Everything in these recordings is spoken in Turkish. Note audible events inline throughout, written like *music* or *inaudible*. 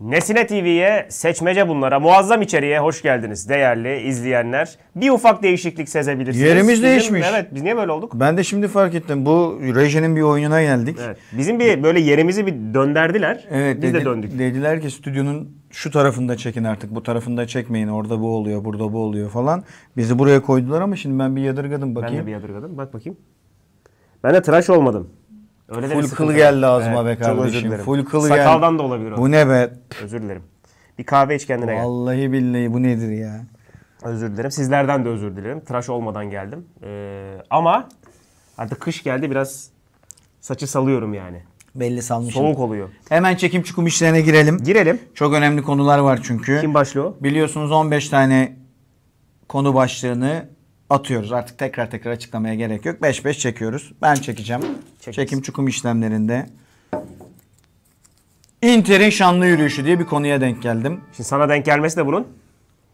Nesine TV'ye, seçmece bunlara, muazzam içeriğe hoş geldiniz değerli izleyenler. Bir ufak değişiklik sezebilirsiniz. Yerimiz Bizim, değişmiş. Evet biz niye böyle olduk? Ben de şimdi fark ettim bu rejinin bir oyununa geldik. Evet, bizim bir böyle yerimizi bir dönderdiler. Evet, biz dedi, de döndük. Dediler ki stüdyonun şu tarafında çekin artık bu tarafında çekmeyin orada bu oluyor burada bu oluyor falan. Bizi buraya koydular ama şimdi ben bir yadırgadım bakayım. Ben de bir yadırgadım bak bakayım. Ben de tıraş olmadım. Öyle Full kıl geldi ağzıma evet, be kardeşim. Çok özür dilerim. Full kıl geldi. Sakaldan gel. da olabilir o. Bu ne be? Özür dilerim. Bir kahve iç kendine Vallahi gel. Vallahi billahi bu nedir ya? Özür dilerim. Sizlerden de özür dilerim. Tıraş olmadan geldim. Ee, ama artık kış geldi biraz saçı salıyorum yani. Belli salmışım. Soğuk oluyor. Hemen çekim çukum işlerine girelim. Girelim. Çok önemli konular var çünkü. Kim başlıyor? Biliyorsunuz 15 tane konu başlığını atıyoruz. Artık tekrar tekrar açıklamaya gerek yok. 5-5 çekiyoruz. Ben çekeceğim. Çekilsin. Çekim çukum işlemlerinde. Inter'in şanlı yürüyüşü diye bir konuya denk geldim. Şimdi sana denk gelmesi de bunun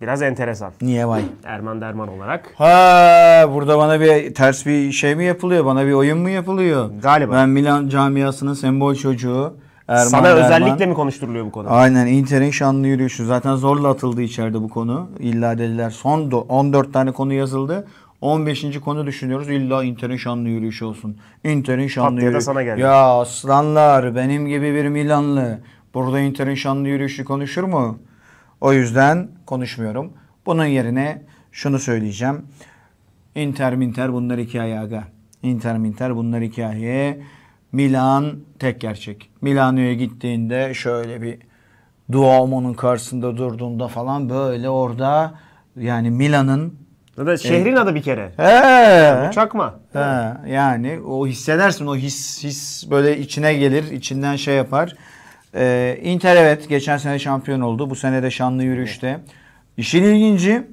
biraz enteresan. Niye vay? Erman Derman olarak. Ha burada bana bir ters bir şey mi yapılıyor? Bana bir oyun mu yapılıyor? Galiba. Ben Milan camiasının sembol çocuğu. Erman, Sana Erman. özellikle mi konuşturuluyor bu konu? Aynen Inter'in şanlı yürüyüşü. Zaten zorla atıldı içeride bu konu. İlla dediler son 14 tane konu yazıldı. 15. konu düşünüyoruz. İlla Inter'in şanlı yürüyüşü olsun. Inter'in şanlı Pat yürüyüşü. sana geldi. Ya aslanlar benim gibi bir Milanlı. Burada Inter'in şanlı yürüyüşü konuşur mu? O yüzden konuşmuyorum. Bunun yerine şunu söyleyeceğim. Inter minter bunlar hikaye aga. Inter minter bunlar hikaye. Milan tek gerçek. Milano'ya gittiğinde şöyle bir Duomo'nun karşısında durduğunda falan böyle orada yani Milan'ın Zaten şehrin e, adı bir kere. He. Yani çakma. He. Yani o hissedersin o his his böyle içine gelir, içinden şey yapar. Ee, Inter evet geçen sene şampiyon oldu. Bu sene de şanlı yürüyüşte. İşin ilginci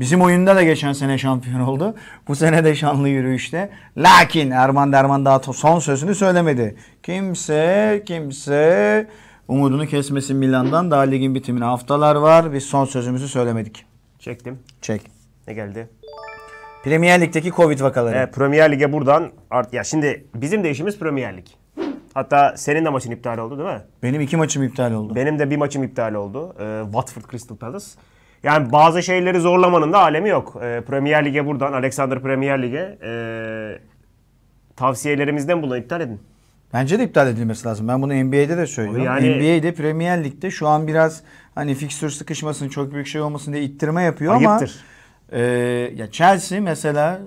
Bizim oyunda da geçen sene şampiyon oldu. Bu sene de şanlı yürüyüşte. Lakin Erman Derman daha son sözünü söylemedi. Kimse kimse umudunu kesmesin Milan'dan. Daha ligin bitimine haftalar var. Biz son sözümüzü söylemedik. Çektim. Çek. Ne geldi? Premier Lig'deki Covid vakaları. E, Premier Lig'e buradan art ya şimdi bizim de işimiz Premier Lig. Hatta senin de maçın iptal oldu değil mi? Benim iki maçım iptal oldu. Benim de bir maçım iptal oldu. E, Watford Crystal Palace. Yani bazı şeyleri zorlamanın da alemi yok. E, Premier Lig'e buradan, Alexander Premier Lig'e e, tavsiyelerimizden bunu iptal edin. Bence de iptal edilmesi lazım. Ben bunu NBA'de de söylüyorum. Yani... NBA'de Premier Lig'de şu an biraz hani fixture sıkışmasın, çok büyük şey olmasın diye ittirme yapıyor Ayıptır. ama e, ya Chelsea mesela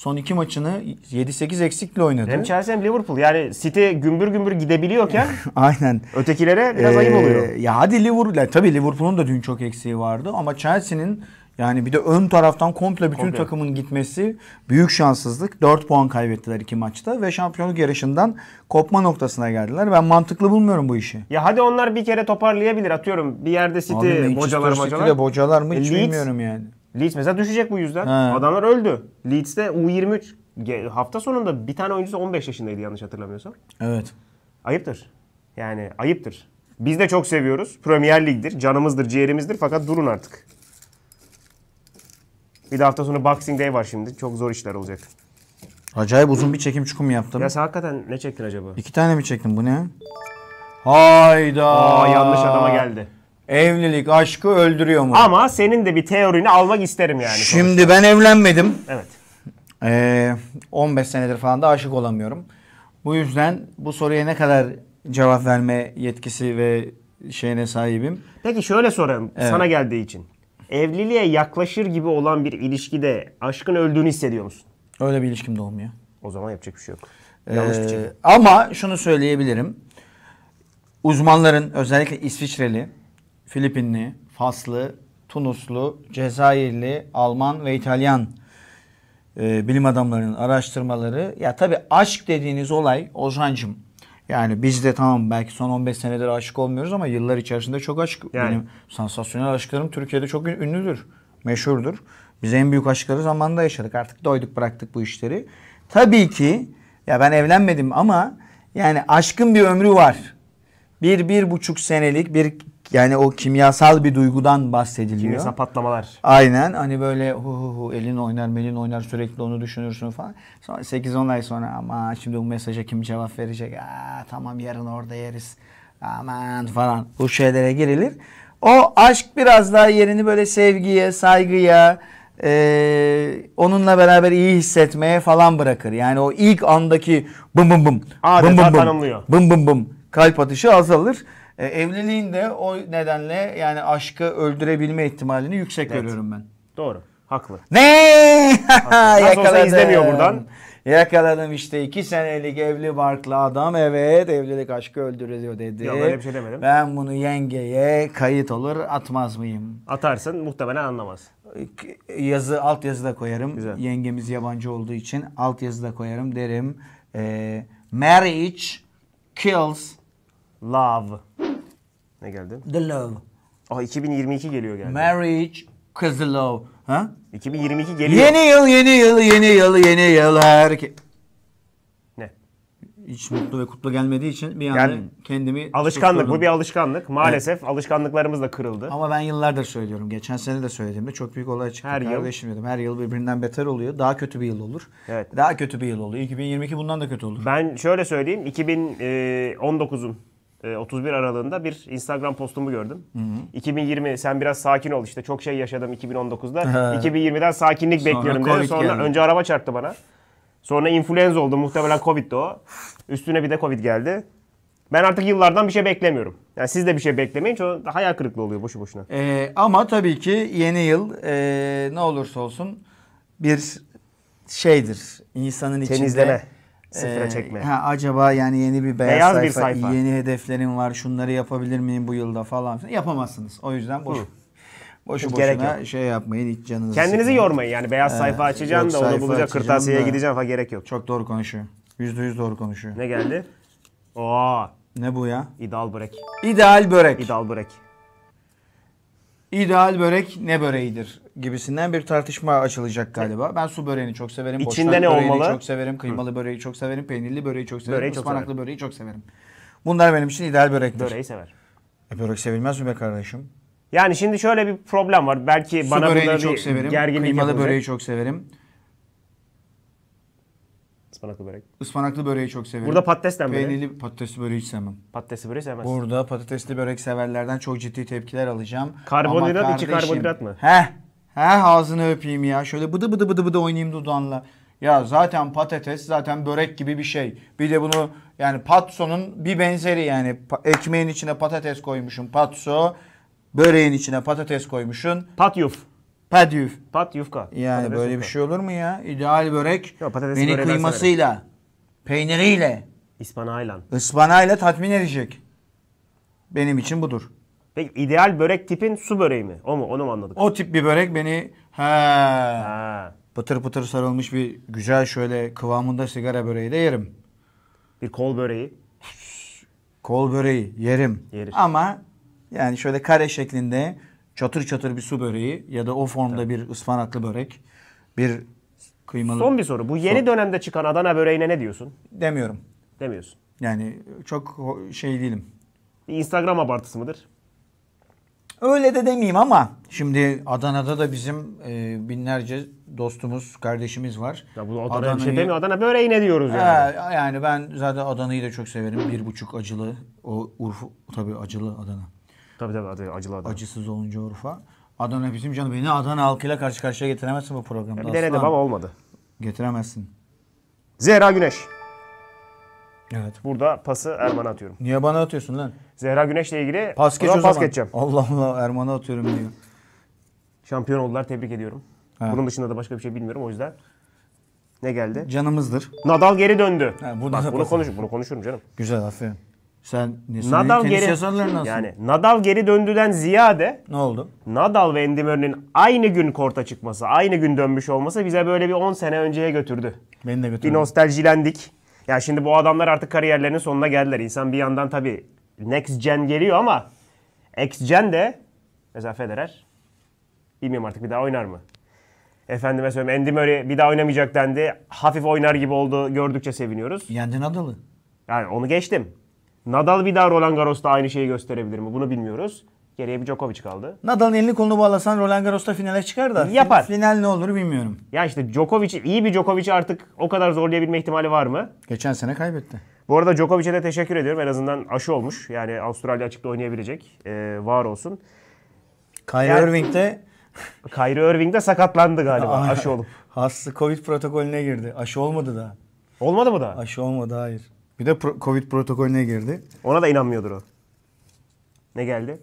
son iki maçını 7-8 eksikle oynadı. Hem Chelsea hem Liverpool. Yani City gümbür gümbür gidebiliyorken *laughs* aynen ötekilere biraz ee, ayıp oluyor. Ya hadi Liverpool. Yani tabii Liverpool'un da dün çok eksiği vardı ama Chelsea'nin yani bir de ön taraftan komple bütün komple. takımın gitmesi büyük şanssızlık. 4 puan kaybettiler iki maçta ve şampiyonluk yarışından kopma noktasına geldiler. Ben mantıklı bulmuyorum bu işi. Ya hadi onlar bir kere toparlayabilir atıyorum. Bir yerde City Abi, bocalar bocalar. City bocalar mı hiç Leeds, bilmiyorum yani. Leeds mesela düşecek bu yüzden. He. Adamlar öldü. Leeds'te U23 hafta sonunda bir tane oyuncusu 15 yaşındaydı yanlış hatırlamıyorsam. Evet. Ayıptır. Yani ayıptır. Biz de çok seviyoruz. Premier Lig'dir, canımızdır, ciğerimizdir fakat durun artık. Bir de hafta sonu Boxing Day var şimdi. Çok zor işler olacak. Acayip uzun bir çekim çukum yaptım. Ya sen hakikaten ne çektin acaba? İki tane mi çektin? Bu ne? Hayda. Aa, yanlış adama geldi. Evlilik aşkı öldürüyor mu? Ama senin de bir teorini almak isterim yani. Şimdi ben evlenmedim. Evet. Ee, 15 senedir falan da aşık olamıyorum. Bu yüzden bu soruya ne kadar cevap verme yetkisi ve şeyine sahibim. Peki şöyle sorayım evet. sana geldiği için. Evliliğe yaklaşır gibi olan bir ilişkide aşkın öldüğünü hissediyor musun? Öyle bir ilişkim de olmuyor. O zaman yapacak bir şey yok. Ee, Yanlış ee, bir şey. Ama şunu söyleyebilirim. Uzmanların özellikle İsviçreli Filipinli, Faslı, Tunuslu, Cezayirli, Alman ve İtalyan e, bilim adamlarının araştırmaları. Ya tabi aşk dediğiniz olay Ozan'cım yani biz de tamam belki son 15 senedir aşık olmuyoruz ama yıllar içerisinde çok aşık. Yani. Benim sansasyonel aşklarım Türkiye'de çok ünlüdür, meşhurdur. Biz en büyük aşkları zamanında yaşadık. Artık doyduk bıraktık bu işleri. Tabii ki ya ben evlenmedim ama yani aşkın bir ömrü var. Bir, bir buçuk senelik bir yani o kimyasal bir duygudan bahsediliyor. Kimyasal patlamalar. Aynen hani böyle hu hu hu elin oynar melin oynar sürekli onu düşünürsün falan. Sonra 8-10 ay sonra ama şimdi bu mesaja kim cevap verecek? Aa, tamam yarın orada yeriz. Aman falan bu şeylere girilir. O aşk biraz daha yerini böyle sevgiye, saygıya, e, onunla beraber iyi hissetmeye falan bırakır. Yani o ilk andaki bım bım bım, Adeta bım bım bım, tanımlıyor. bım bım bım kalp atışı azalır. E, evliliğin de o nedenle yani aşkı öldürebilme ihtimalini yüksek evet. görüyorum ben. Doğru. Haklı. Ne? Haklı. Nasıl izlemiyor buradan. Yakaladım işte iki senelik evli barklı adam evet evlilik aşkı öldürülüyor dedi. Ya böyle bir şey demedim. Ben bunu yengeye kayıt olur atmaz mıyım? Atarsın muhtemelen anlamaz. Yazı alt yazı da koyarım. Güzel. Yengemiz yabancı olduğu için alt yazı da koyarım derim. E, marriage kills love. Ne geldi? The Love. Aa 2022 geliyor geldi. Marriage, Cause the Love. Ha? 2022 geliyor. Yeni yıl, yeni yıl, yeni yıl, yeni yıl ki. Ne? Hiç mutlu ve kutlu gelmediği için bir anda yani, kendimi... Alışkanlık, susturdum. bu bir alışkanlık. Maalesef evet. alışkanlıklarımız da kırıldı. Ama ben yıllardır söylüyorum. Geçen sene de söylediğimde çok büyük olay çıktı. Her Kardeşim yıl. Dedim. Her yıl birbirinden beter oluyor. Daha kötü bir yıl olur. Evet. Daha kötü bir yıl oluyor. 2022 bundan da kötü olur. Ben şöyle söyleyeyim. 2019'un 31 ee, aralığında bir Instagram postumu gördüm. Hı hı. 2020 sen biraz sakin ol işte çok şey yaşadım 2019'da. He. 2020'den sakinlik sonra bekliyorum dedi. Sonra geldi. önce araba çarptı bana. Sonra influenza oldu muhtemelen Covid'di o. Üstüne bir de Covid geldi. Ben artık yıllardan bir şey beklemiyorum. Yani siz de bir şey beklemeyin. Çünkü hayal kırıklığı oluyor boşu boşuna. Ee, ama tabii ki yeni yıl e, ne olursa olsun bir şeydir. insanın içinde. Temizleme sıfıra ee, Ha, acaba yani yeni bir beyaz, beyaz sayfa, bir sayfa, yeni hedeflerin var, şunları yapabilir miyim bu yılda falan filan. Yapamazsınız. O yüzden boş. Hı. Boşu boşuna gerek yok. şey yapmayın hiç canınızı Kendinizi sıkmayın. yormayın yani beyaz ee, sayfa açacağım da onu bulacak kırtasiyeye gideceğim falan gerek yok. Çok doğru konuşuyor. Yüzde yüz doğru konuşuyor. Ne geldi? Oo. Ne bu ya? İdeal börek. İdeal börek. İdeal börek. İdeal börek ne böreğidir? gibisinden bir tartışma açılacak galiba. Ben su böreğini çok severim. İçinde Boşnak ne böreğini olmalı? çok severim. Kıymalı böreği çok severim. Peynirli böreği çok severim. Böreği ıspanaklı severim. böreği çok severim. Bunlar benim için ideal börektir. Böreği sever. E, börek sevilmez mi be kardeşim? Yani şimdi şöyle bir problem var. Belki Su bana böreğini burada çok bir severim. gerginlik Kıymalı yapılacak. böreği çok severim. Ispanaklı börek. Ispanaklı böreği çok severim. Burada patatesten börek. Peynirli patatesli böreği hiç sevmem. Patatesli böreği sevmezsin. Burada patatesli börek severlerden çok ciddi tepkiler alacağım. Karbonhidrat Ama içi karbonhidrat mı? Heh He ağzını öpeyim ya. Şöyle bıdı bıdı bıdı bıdı oynayayım dudağınla. Ya zaten patates zaten börek gibi bir şey. Bir de bunu yani patsonun bir benzeri yani ekmeğin içine patates koymuşum patso. Böreğin içine patates koymuşsun. Patyuf. Patyuf. Patyufka. Yani patates böyle yufka. bir şey olur mu ya? İdeal börek. Yok, beni kıymasıyla, severim. peyniriyle, ıspanağıyla. Ispanağıyla tatmin edecek. Benim için budur. Peki ideal börek tipin su böreği mi? O mu? Onu mu anladık? O tip bir börek beni he, Ha. pıtır pıtır sarılmış bir güzel şöyle kıvamında sigara böreği de yerim. Bir kol böreği. Kol böreği yerim. Yeriz. Ama yani şöyle kare şeklinde çatır çatır bir su böreği ya da o formda bir ıspanaklı börek, bir kıymalı Son bir soru. Bu yeni dönemde çıkan Adana böreğine ne diyorsun? demiyorum. Demiyorsun. Yani çok şey değilim. Instagram abartısı mıdır? Öyle de demeyeyim ama şimdi Adana'da da bizim e, binlerce dostumuz, kardeşimiz var. Ya bu Adana şey Adana'yı... şey demiyor. Adana böreğine diyoruz yani. He, yani ben zaten Adana'yı da çok severim. Bir buçuk acılı. O Urfa tabii acılı Adana. Tabii tabii acılı Adana. Acısız olunca Urfa. Adana bizim canım. Beni Adana halkıyla karşı karşıya getiremezsin bu programda. Ya bir denedim ama olmadı. Getiremezsin. Zehra Güneş. Evet. Burada pası Erman'a atıyorum. Niye bana atıyorsun lan? Zehra Güneş'le ilgili pas, geç o zaman. pas geçeceğim. Allah Allah Erman'a atıyorum diyor. Şampiyon oldular tebrik ediyorum. Ha. Bunun dışında da başka bir şey bilmiyorum o yüzden. Ne geldi? Canımızdır. Nadal geri döndü. Ha, bu Bak, bunu konuş, bunu konuşurum canım. Güzel aferin. Sen ne Nadal geri nasıl? yani Nadal geri döndüden ziyade ne oldu? Nadal ve Andy Murray'nin aynı gün korta çıkması, aynı gün dönmüş olması bize böyle bir 10 sene önceye götürdü. Beni de götürdü. Bir nostaljilendik. Ya şimdi bu adamlar artık kariyerlerinin sonuna geldiler. İnsan bir yandan tabii next gen geliyor ama X gen de mesela Federer bilmiyorum artık bir daha oynar mı? Efendime söyleyeyim Andy Murray bir daha oynamayacak dendi. Hafif oynar gibi oldu gördükçe seviniyoruz. Yendi Nadal'ı. Yani onu geçtim. Nadal bir daha Roland Garros'ta aynı şeyi gösterebilir mi? Bunu bilmiyoruz. Geriye bir Djokovic kaldı. Nadal'ın elini kolunu bağlasan Roland Garros'ta finale çıkar da. Yapar. Final ne olur bilmiyorum. Ya işte Djokovic iyi bir Djokovic artık o kadar zorlayabilme ihtimali var mı? Geçen sene kaybetti. Bu arada Djokovic'e de teşekkür ediyorum. En azından aşı olmuş. Yani Avustralya açıkta oynayabilecek. Ee, var olsun. Kyrie yani, Irving de *laughs* Kyrie Irving de sakatlandı galiba Aa, aşı olup. Hastı Covid protokolüne girdi. Aşı olmadı da. Olmadı mı da? Aşı olmadı hayır. Bir de pro- Covid protokolüne girdi. Ona da inanmıyordur o. Ne geldi?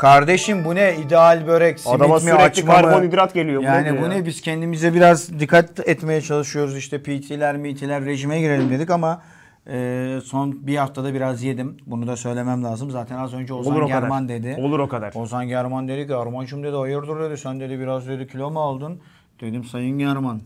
Kardeşim bu ne ideal börek simit Adama mi sürekli açma karbonhidrat geliyor. Yani bu ya. ne biz kendimize biraz dikkat etmeye çalışıyoruz işte PT'ler MT'ler rejime girelim dedik ama e, son bir haftada biraz yedim. Bunu da söylemem lazım. Zaten az önce Ozan Olur German dedi. Olur o kadar. Ozan German dedi ki Arman'cım dedi hayırdır dedi sen dedi biraz dedi kilo mu aldın? Dedim Sayın German.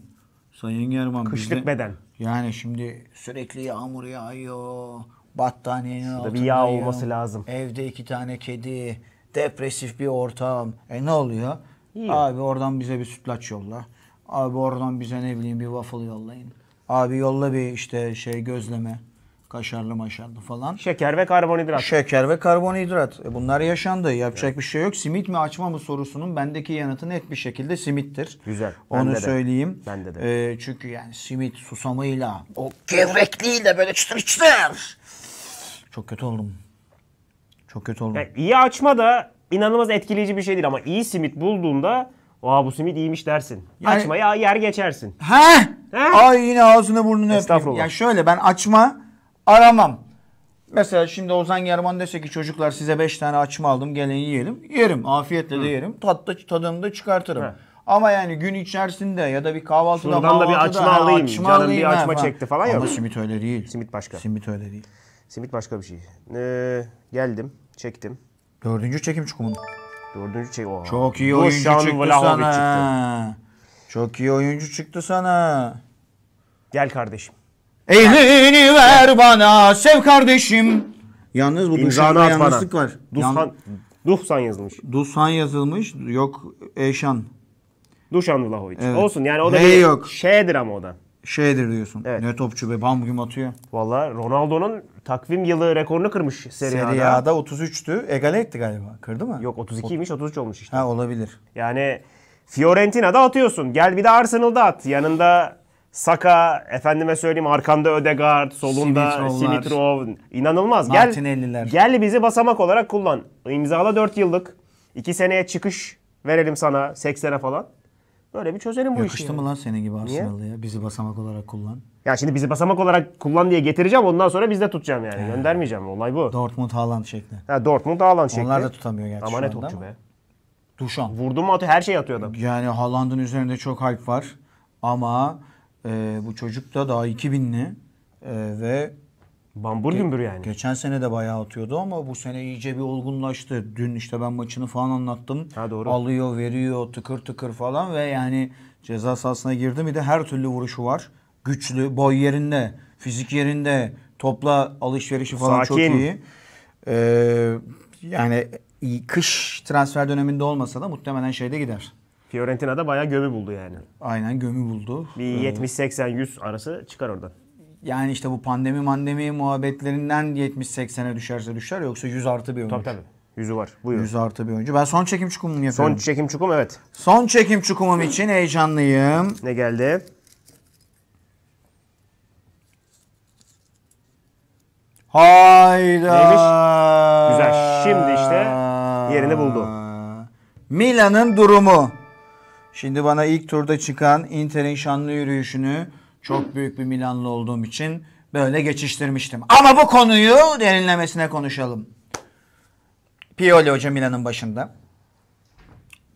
Sayın German. Kışlık bizde, beden. Yani şimdi sürekli yağmur yağıyor. Battaniyenin Şurada altında bir yağ olması lazım. Evde iki tane kedi depresif bir ortam. E ne oluyor? İyi. Abi oradan bize bir sütlaç yolla. Abi oradan bize ne bileyim bir waffle yollayın. Abi yolla bir işte şey gözleme. Kaşarlı maşarlı falan. Şeker ve karbonhidrat. Şeker ve karbonhidrat. E bunlar yaşandı. Yapacak evet. bir şey yok. Simit mi açma mı sorusunun bendeki yanıtı net bir şekilde simittir. Güzel. Ben Onu de söyleyeyim. De. Bende de. E, çünkü yani simit susamıyla o gevrekliğiyle böyle çıtır çıtır. Çok kötü oldum. Çok kötü oldu. Yani iyi açma da inanılmaz etkileyici bir şey değil ama iyi simit bulduğunda Oha bu simit iyiymiş dersin. Yani, ya yer geçersin. He? Ay yine ağzını burnunu öpeyim. Ya şöyle ben açma aramam. Mesela şimdi Ozan Yerman dese ki çocuklar size 5 tane açma aldım gelin yiyelim. Yerim. Afiyetle Hı. de yerim. Tatlı tadını da çıkartırım. He. Ama yani gün içerisinde ya da bir kahvaltıda Şuradan da bir açma alayım. Açma Canım alayım bir açma ha. çekti falan Ama ya. Ama simit öyle değil. Simit başka. Simit öyle değil. Simit başka bir şey. Ee, geldim. Çektim. Dördüncü çekim çukumun. Dördüncü çekim. Oo. Çok iyi oyuncu Dušan çıktı Vlahovic sana. Çıktı. Çok iyi oyuncu çıktı sana. Gel kardeşim. Elini ver bana sev kardeşim. Yalnız bu İmzanı Duşan'da yanlışlık var. Yan- Dusan, yazılmış. Dusan yazılmış yok Eşan. Duşan Vlahovic. Evet. Olsun yani o da Hey bir yok. şeydir ama o da şeydir diyorsun. Evet. Ne topçu be bam gün atıyor. Valla Ronaldo'nun takvim yılı rekorunu kırmış Serie A'da. Serie A'da 33'tü. Egale etti galiba. Kırdı mı? Yok 32'ymiş 33 olmuş işte. Ha olabilir. Yani Fiorentina'da atıyorsun. Gel bir de Arsenal'da at. Yanında Saka, efendime söyleyeyim arkanda Ödegaard, solunda Simitrov. inanılmaz. Gel, gel bizi basamak olarak kullan. İmzala 4 yıllık. 2 seneye çıkış verelim sana 80'e falan. Böyle bir çözelim Yakıştı bu işi. Yakıştı mı lan senin gibi Arsenal'da ya? Bizi basamak olarak kullan. Ya şimdi bizi basamak olarak kullan diye getireceğim ondan sonra biz de tutacağım yani. He. Göndermeyeceğim. Olay bu. Dortmund Haaland şekli. Ha, Dortmund Haaland şekli. Onlar da tutamıyor gerçi Ama şu anda topçu be. Duşan. Vurdu mu atıyor her şey atıyor adam. Yani Haaland'ın üzerinde çok hype var. Ama e, bu çocuk da daha 2000'li e, ve Bambur gümbür yani. Geçen sene de bayağı atıyordu ama bu sene iyice bir olgunlaştı. Dün işte ben maçını falan anlattım. Ha doğru. Alıyor, veriyor, tıkır tıkır falan ve yani ceza sahasına girdi mi de her türlü vuruşu var. Güçlü, boy yerinde, fizik yerinde, topla alışverişi falan Sakin. çok iyi. Ee, yani kış transfer döneminde olmasa da muhtemelen şeyde gider. Fiorentina'da bayağı gömü buldu yani. Aynen gömü buldu. Bir 70-80-100 ee, arası çıkar oradan. Yani işte bu pandemi mandemi muhabbetlerinden 70-80'e düşerse düşer yoksa 100 artı bir oyuncu. Tabii tabii. Yüzü var. Buyurun. Yüz artı bir oyuncu. Ben son çekim çukumum yapıyorum. Son çekim çukum evet. Son çekim çukumum için heyecanlıyım. Ne geldi? Hayda. Neymiş? Güzel. Şimdi işte yerini buldu. Milan'ın durumu. Şimdi bana ilk turda çıkan Inter'in şanlı yürüyüşünü çok büyük bir Milanlı olduğum için böyle geçiştirmiştim. Ama bu konuyu derinlemesine konuşalım. Pioli Hoca Milan'ın başında.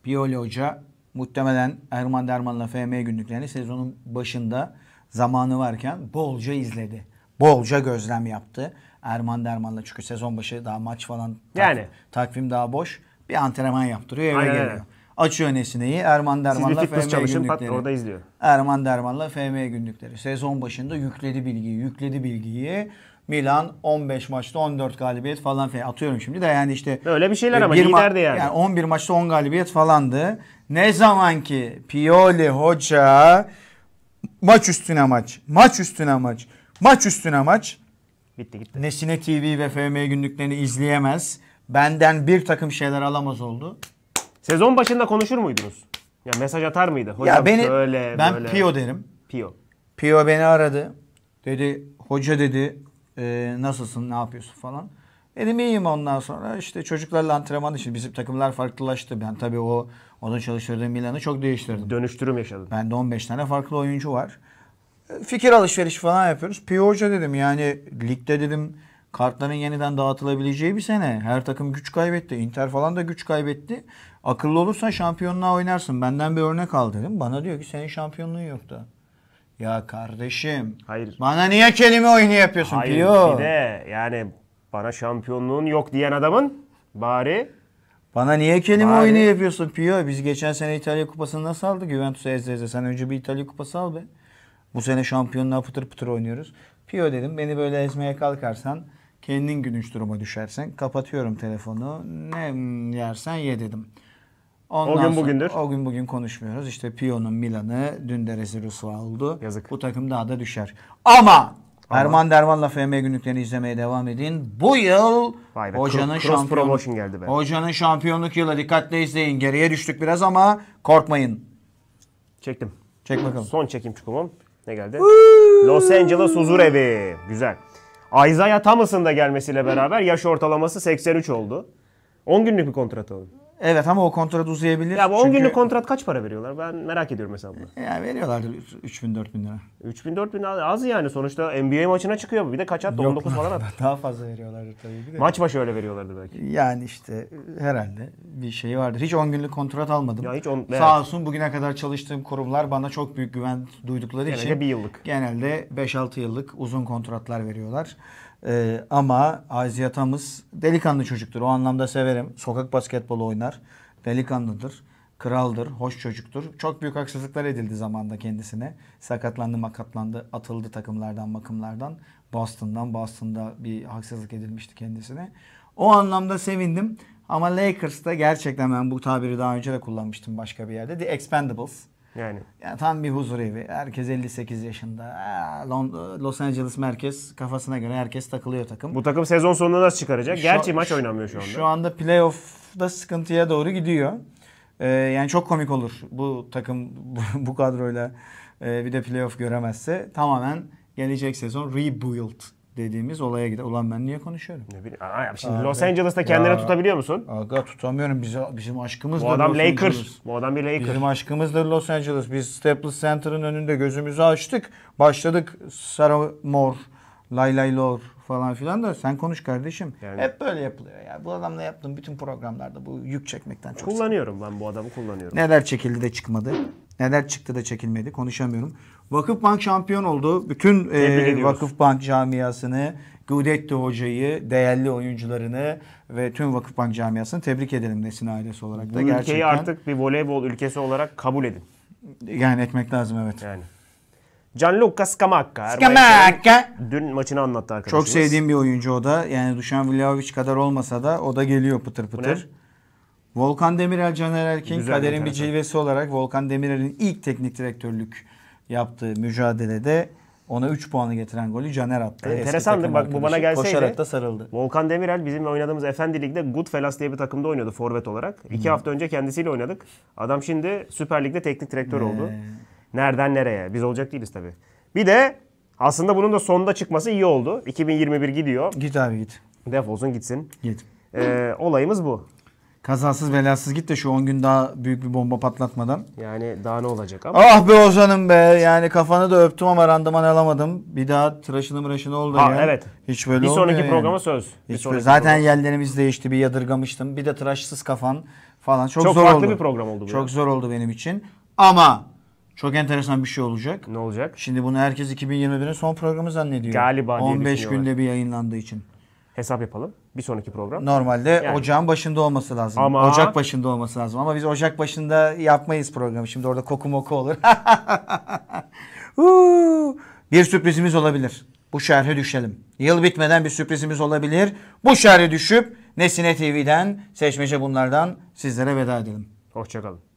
Pioli Hoca muhtemelen Erman Derman'la FM günlüklerini sezonun başında zamanı varken bolca izledi. Bolca gözlem yaptı. Erman Derman'la çünkü sezon başı daha maç falan yani. takvim daha boş. Bir antrenman yaptırıyor eve Aynen. geliyor. Açıyor Nesine'yi. Erman Derman'la FM e Günlükleri. Pat, orada izliyor. Erman Derman'la FM e Günlükleri. Sezon başında yükledi bilgiyi, yükledi bilgiyi. Milan 15 maçta 14 galibiyet falan falan atıyorum şimdi de yani işte öyle bir şeyler e, ama liderdi yani. yani 11 maçta 10 galibiyet falandı. Ne zaman ki Pioli hoca maç üstüne maç, maç üstüne maç, maç üstüne maç bitti gitti. Nesine TV ve FM günlüklerini izleyemez. Benden bir takım şeyler alamaz oldu. Sezon başında konuşur muydunuz? Ya mesaj atar mıydı? Hocam ya beni, böyle, ben böyle. Pio derim. Pio. Pio beni aradı. Dedi hoca dedi e, nasılsın ne yapıyorsun falan. Dedim iyiyim ondan sonra işte çocuklarla antrenman için bizim takımlar farklılaştı. Ben tabii o onun çalıştırdığı Milan'ı çok değiştirdim. Dönüştürüm yaşadım. Ben de 15 tane farklı oyuncu var. E, fikir alışverişi falan yapıyoruz. Pio Hoca dedim yani ligde dedim kartların yeniden dağıtılabileceği bir sene. Her takım güç kaybetti. Inter falan da güç kaybetti. Akıllı olursan şampiyonluğa oynarsın. Benden bir örnek al Bana diyor ki senin şampiyonluğun yok da. Ya kardeşim. Hayır. Bana niye kelime oyunu yapıyorsun Hayır, Pio? Bir de yani bana şampiyonluğun yok diyen adamın bari bana niye kelime bari... oyunu yapıyorsun Pio? Biz geçen sene İtalya kupasını nasıl aldık? Juventus'u ezde ezde. Sen önce bir İtalya kupası al be. Bu sene şampiyonluğa pıtır pıtır oynuyoruz. Pio dedim beni böyle ezmeye kalkarsan Kendin gülünç duruma düşersen kapatıyorum telefonu. Ne yersen ye dedim. Ondan o gün sonra, bugündür. O gün bugün konuşmuyoruz. İşte piyonun Milan'ı dün de rezil rüsva oldu. Yazık. Bu takım daha da düşer. Ama ama. Erman Derman'la FM günlüklerini izlemeye devam edin. Bu yıl Vay be, hocanın, şampiyonluk, geldi be. hocanın şampiyonluk yılı dikkatle izleyin. Geriye düştük biraz ama korkmayın. Çektim. Çek bakalım. Son çekim çukumum. Ne geldi? Los Angeles huzur evi. Güzel. Isaiah Thomas'ın da gelmesiyle beraber yaş ortalaması 83 oldu. 10 günlük bir kontrat alın. Evet ama o kontrat uzayabilir. Ya bu 10 çünkü... günlük kontrat kaç para veriyorlar? Ben merak ediyorum mesela bunu. Ya veriyorlardır 3000 4000 lira. 3000 4000 lira az yani sonuçta NBA maçına çıkıyor bu. Bir de kaç attı? 19 falan *laughs* at. Daha fazla veriyorlardı tabii ki de. Maç başı öyle veriyorlardı belki. Yani işte herhalde bir şey vardır. Hiç 10 günlük kontrat almadım. Ya hiç on, evet. Sağ olsun bugüne kadar çalıştığım kurumlar bana çok büyük güven duydukları genelde için. Genelde bir yıllık. Genelde 5-6 yıllık uzun kontratlar veriyorlar. Ee, ama Aziz delikanlı çocuktur. O anlamda severim. Sokak basketbolu oynar. Delikanlıdır. Kraldır. Hoş çocuktur. Çok büyük haksızlıklar edildi zamanda kendisine. Sakatlandı makatlandı. Atıldı takımlardan makımlardan. Boston'dan Boston'da bir haksızlık edilmişti kendisine. O anlamda sevindim. Ama Lakers'ta gerçekten ben bu tabiri daha önce de kullanmıştım başka bir yerde. The Expendables. Yani. yani tam bir huzur evi. Herkes 58 yaşında. Los Angeles merkez kafasına göre herkes takılıyor takım. Bu takım sezon sonunda nasıl çıkaracak? Şu, Gerçi maç oynanmıyor şu anda. Şu anda playoff'da sıkıntıya doğru gidiyor. Ee, yani çok komik olur bu takım *laughs* bu, kadroyla ee, bir de playoff göremezse. Tamamen gelecek sezon rebuild dediğimiz olaya gider. Ulan ben niye konuşuyorum? Ne bileyim. Aa, şimdi Abi, Los Angeles'ta kendini tutabiliyor musun? Aga tutamıyorum. Biz, bizim aşkımız Bu adam Los Lakers. Angeles. Bu adam bir Lakers. Bizim aşkımızdır Los Angeles. Biz Staples Center'ın önünde gözümüzü açtık. Başladık Sarah Moore, Lay Lay Lor falan filan da sen konuş kardeşim. Yani. Hep böyle yapılıyor ya. Bu adamla yaptığım bütün programlarda bu yük çekmekten çok Kullanıyorum sıkıntı. ben bu adamı kullanıyorum. Neler çekildi de çıkmadı. Neler çıktı da çekilmedi konuşamıyorum. Vakıfbank şampiyon oldu. Bütün e, Vakıfbank camiasını, Gudetti hocayı, değerli oyuncularını ve tüm Vakıfbank camiasını tebrik edelim Nesin ailesi olarak da. Bu Gerçekten... ülkeyi artık bir voleybol ülkesi olarak kabul edin. Yani etmek lazım evet. Yani. Gianluca Scamacca. Scamacca. Dün maçını anlattı arkadaşımız. Çok sevdiğim bir oyuncu o da. Yani Dusan Vlahović kadar olmasa da o da geliyor pıtır pıtır. Volkan Demirel, Caner Erkin Güzel kaderin bir cilvesi olarak Volkan Demirel'in ilk teknik direktörlük yaptığı mücadelede ona 3 puanı getiren golü Caner attı. Enteresandı bak bu bana gelseydi. Koşarak da sarıldı. Volkan Demirel bizim oynadığımız Efendi Lig'de Goodfellas diye bir takımda oynuyordu forvet olarak. 2 hafta önce kendisiyle oynadık. Adam şimdi Süper Lig'de teknik direktör oldu. Nereden nereye? Biz olacak değiliz tabii. Bir de aslında bunun da sonda çıkması iyi oldu. 2021 gidiyor. Git abi git. Defolsun gitsin. Git. Ee, olayımız bu. Kazasız belasız git de şu 10 gün daha büyük bir bomba patlatmadan. Yani daha ne olacak ama. Ah be Ozan'ım be yani kafanı da öptüm ama randıman alamadım. Bir daha tıraşını mıraşını oldu ha, ya. Evet. Hiç böyle bir sonraki yani. programa söz. Hiç sonraki zaten program. yerlerimiz değişti bir yadırgamıştım. Bir de tıraşsız kafan falan çok, çok zor oldu. Çok bir program oldu bu. Çok ya. zor oldu benim için. Ama çok enteresan bir şey olacak. Ne olacak? Şimdi bunu herkes 2021'in son programı zannediyor. Galiba 15 günde bir yayınlandığı için hesap yapalım. Bir sonraki program. Normalde yani. ocağın başında olması lazım. Ama... Ocak başında olması lazım. Ama biz ocak başında yapmayız programı. Şimdi orada koku moku olur. *laughs* bir sürprizimiz olabilir. Bu şerhe düşelim. Yıl bitmeden bir sürprizimiz olabilir. Bu şerhe düşüp Nesine TV'den, Seçmece Bunlar'dan sizlere veda edelim. Hoşçakalın.